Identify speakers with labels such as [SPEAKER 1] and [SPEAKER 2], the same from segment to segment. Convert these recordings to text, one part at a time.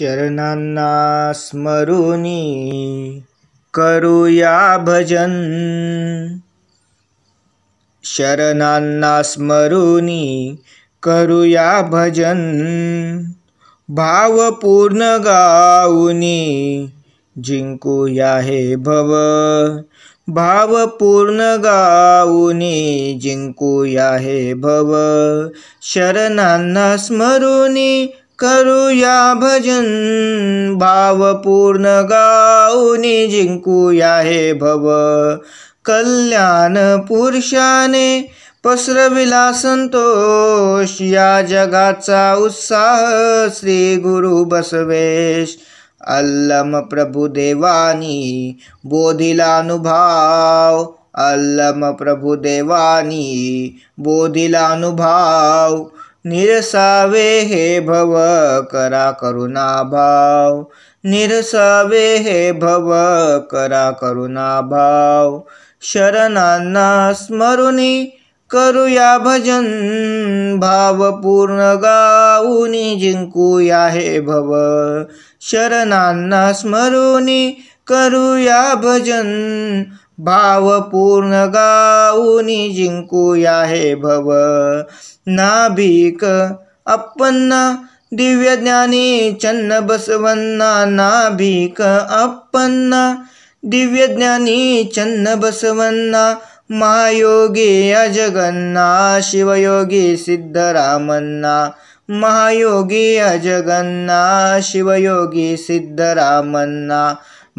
[SPEAKER 1] शरणांना स्मरुनी करूया भजन शरणांना स्मरुनी करूया भजन भावपूर्ण गाऊनी जिंकूया हे भव भावपूर्ण गाऊनी जिंकूया हे भव शरणांना स्मरुनी करुया भजन भावपूर्ण गाऊनी जिंकूया हे भव कल्याण पुरुषाने पसरविला संतोष या जगाचा उत्साह श्री गुरु बसवेश अल्लम प्रभु देवानी बोधिला अनुभाव अल्लम प्रभु देवानी बोधिला अनुभाव निरसावे हे भव करा करुणा भाव निरसावे हे भव करा करुणा भाव शरणांना स्मरुनी करूया भजन भाव भावपूर्ण गाऊनी जिंकूया हे भव शरणांना स्मरुनी करूया भजन भावपूर्ण गाऊनी जिंकूया हे भव नाभिक अपन्न दिव्य ज्ञानी चन्न बसवन्ना नाभिक अपन्ना दिव्य ज्ञानी चन्न बसवन्ना महायोगी अजगन्ना शिवयोगी सिद्धरामन्ना महायोगी अजगन्ना शिवयोगी सिद्धरामन्ना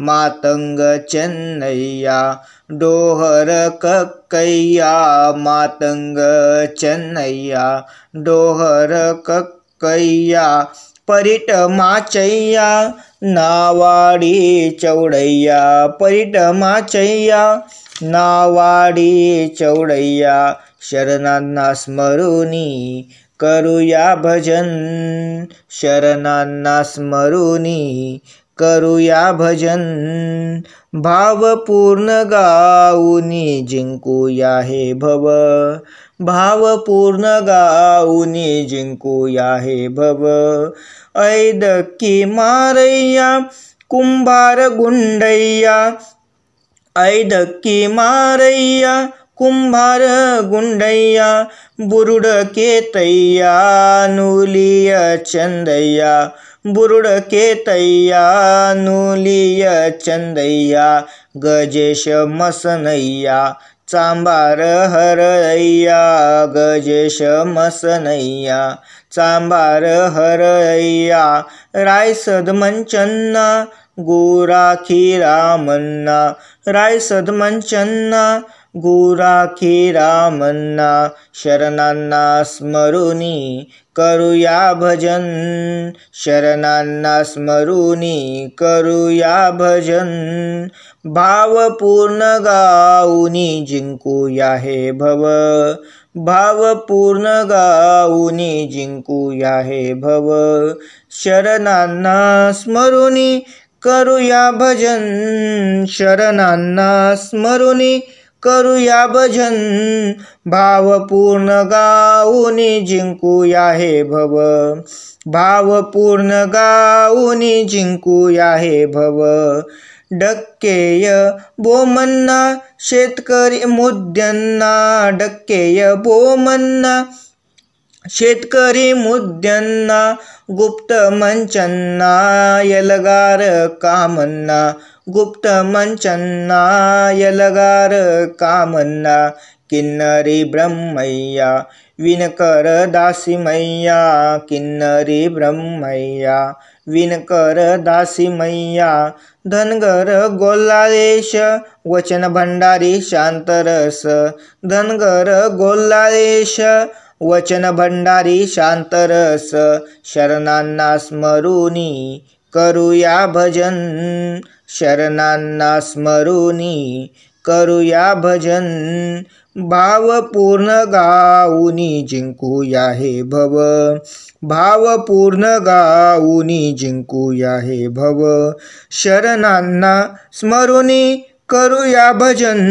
[SPEAKER 1] मातंग चन्नैया डोहर कक्कैया मातंग चन्नैया डोहर कक्कैया परिट माचैया नावाडी चौड़ैया परिट माचैया नावाडी चौड़ैया शरणांना स्मरुनी करूया भजन शरणांना स्मरुनी करूया भजन भावपूर्ण गाऊनी जिंकूया हे भव भावपूर्ण गाऊनी जिंकूया हे भव ऐदक्की मारैया कुंभार गुंडैया ऐदक्की मारैया कुंभार गुंडैया बुरुड के नूलिया चंदैया बुरुड केतैया नुलिय चंदैया गजेश मसनैया चांबार हरैया गजेश मसनैया चांबार हरैया राय सदमंचन्ना गोराखी रामन्ना राय सदमंचन्ना गुराखेरा मन्ना शरणांना स्मरुनी करुया भजन शरणांना स्मरुनी करुया भजन भावपूर्ण गाऊनी जिंकूया हे भव भावपूर्ण गाऊनी जिंकूया हे भव शरणांना स्मरुनी करुया भजन शरणांना स्मरुनी करूया भजन भावपूर्ण गाऊनी जिंकूया हे भव भावपूर्ण गाऊनी जिंकूया हे भव डक्केय बोमन्ना शेतकरी मुद्यन्ना डक्केय बोमन्ना शेतकरी मुद्यन्ना गुप्त मंचन्ना यलगार कामन्ना गुप्त मंचन्नायलगार कामन्ना किन्नरी ब्रह्मय्या विनकर दासिमय्या किन्नरी ब्रह्मय्या विनकर दासिमय्या धनगर गोल्लादेश वचन भंडारी शांतरस धनगर गोल्लादेश वचन भंडारी शांतरस शरणांना स्मरुनी करूया भजन शरणांना स्मरुनी करूया भजन भावपूर्ण गाऊनी जिंकूया हे भव भावपूर्ण गाऊनी जिंकूया हे भव शरणांना स्मरुनी करुया भजन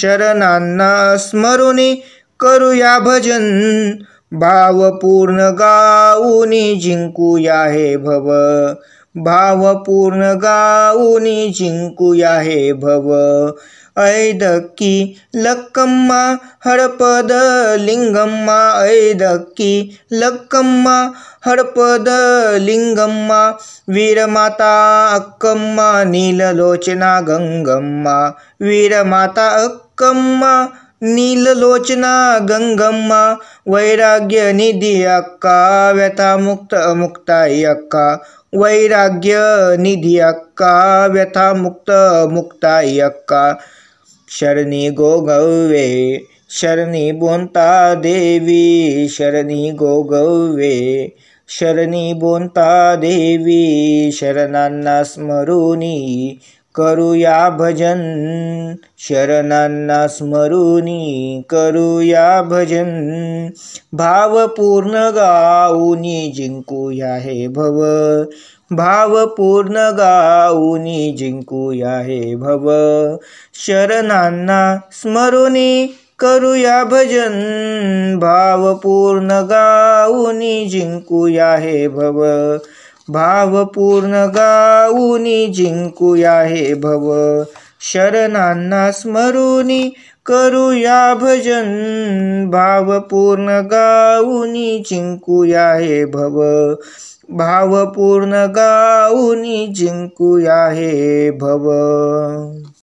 [SPEAKER 1] शरणांना स्मरुनी करुया भजन भावपूर्ण गाऊनी जिंकूया हे भव भावपूर्ण गाऊनी जिंकूया हे भव ऐदक्की लक्कम्मा हरपद लिंगम्मा ऐदक्की लक्कम्मा हरपद लिंगम्मा वीरमाता अक्कम्मा नीललोचना गंगम्मा वीरमाता अक्कम्मा नीललोचना गंगम्मा वैराग्य निधि अक्का व्यथा मुक्त मुक्ताई अक्का वैराग्य निधि अक्का व्यथा मुक्त मुक्ताई अक्का शरणी गोगवे शरणी बोनता देवी शरणी गोगवे शरणी बोनता देवी शरणांना स्मरुनी करूया भजन शरणांना स्मरुनी करूया भजन भावपूर्ण गाऊनी जिंकूया हे भव भावपूर्ण गाऊनी जिंकूया हे भव शरणांना स्मरुनी करूया भजन भावपूर्ण गाऊनी जिंकूया हे भव भावपूर्ण गाऊनी जिंकूया हे भव शरणांना स्मरुनी करूया भजन भावपूर्ण गाऊनी जिंकूया हे भव भावपूर्ण गाऊनी जिंकूया हे भव